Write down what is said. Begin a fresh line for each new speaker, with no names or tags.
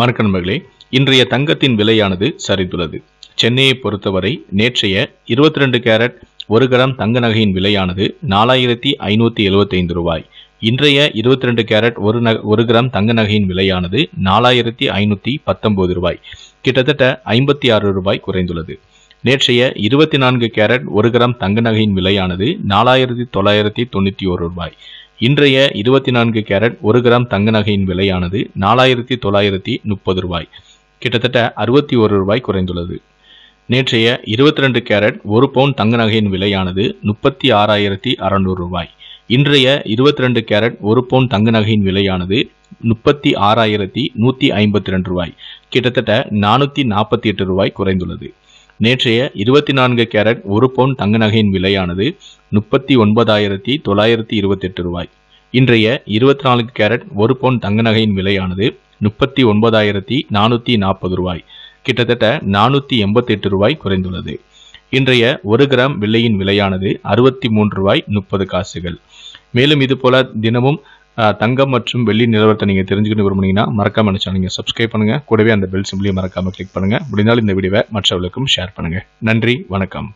வணக்க இன்றைய தங்கத்தின் விலையானது சரிந்துள்ளது சென்னையை பொறுத்தவரை நேற்றைய இருபத்தி ரெண்டு கேரட் ஒரு கிராம் தங்க நகையின் விலையானது நாலாயிரத்தி ஐநூற்றி எழுபத்தைந்து ரூபாய் இன்றைய இருபத்தி ரெண்டு கேரட் ஒரு நக ஒரு கிராம் தங்க நகையின் விலையானது நாலாயிரத்தி ஐநூற்றி பத்தொம்போது ரூபாய் கிட்டத்தட்ட ஐம்பத்தி ஆறு ரூபாய் குறைந்துள்ளது நேற்றைய இருபத்தி நான்கு கேரட் ஒரு கிராம் தங்க நகையின் விலையானது நாலாயிரத்தி தொள்ளாயிரத்தி தொண்ணூற்றி ஒரு ரூபாய் இன்றைய இருபத்தி நான்கு கேரட் ஒரு கிராம் தங்க நகையின் விலையானது நாலாயிரத்தி தொள்ளாயிரத்தி முப்பது ரூபாய் கிட்டத்தட்ட அறுபத்தி ஒரு ரூபாய் குறைந்துள்ளது நேற்றைய இருபத்தி ரெண்டு கேரட் ஒரு பவுன் தங்க நகையின் விலையானது முப்பத்தி ஆறாயிரத்தி அறநூறு ரூபாய் இன்றைய இருபத்தி ரெண்டு கேரட் ஒரு பவுன் தங்க நகையின் விலையானது முப்பத்தி ஆறாயிரத்தி நூற்றி ஐம்பத்தி ரெண்டு ரூபாய் கிட்டத்தட்ட நானூற்றி நாற்பத்தி எட்டு ரூபாய் குறைந்துள்ளது நேற்றைய இருபத்தி நான்கு கேரட் ஒரு பவுன் தங்க நகையின் விலையானது முப்பத்தி ஒன்பதாயிரத்தி தொள்ளாயிரத்தி இருபத்தி எட்டு ரூபாய் இன்றைய இருபத்தி நான்கு கேரட் ஒரு பவுன் தங்க நகையின் விலையானது முப்பத்தி ஒன்பதாயிரத்தி நானூற்றி நாற்பது ரூபாய் கிட்டத்தட்ட நானூற்றி எண்பத்தெட்டு ரூபாய் குறைந்துள்ளது இன்றைய ஒரு கிராம் வெள்ளையின் விலையானது அறுபத்தி மூன்று ரூபாய் முப்பது காசுகள் மேலும் இதுபோல தினமும் தங்கம் மற்றும் வெள்ளி நிலவரத்தை நீங்கள் தெரிஞ்சுக்கிட்டு விரும்புனீங்கன்னா மறக்காம நினைச்சா நீங்கள் சப்ஸ்கிரைப் பண்ணுங்கள் கூடவே அந்த பெல் சிம்பிளையும் மறக்காமல் கிளிக் பண்ணுங்கள் முடிந்தால் இந்த வீடியோவை மற்றவர்களுக்கும் ஷேர் பண்ணுங்கள் நன்றி வணக்கம்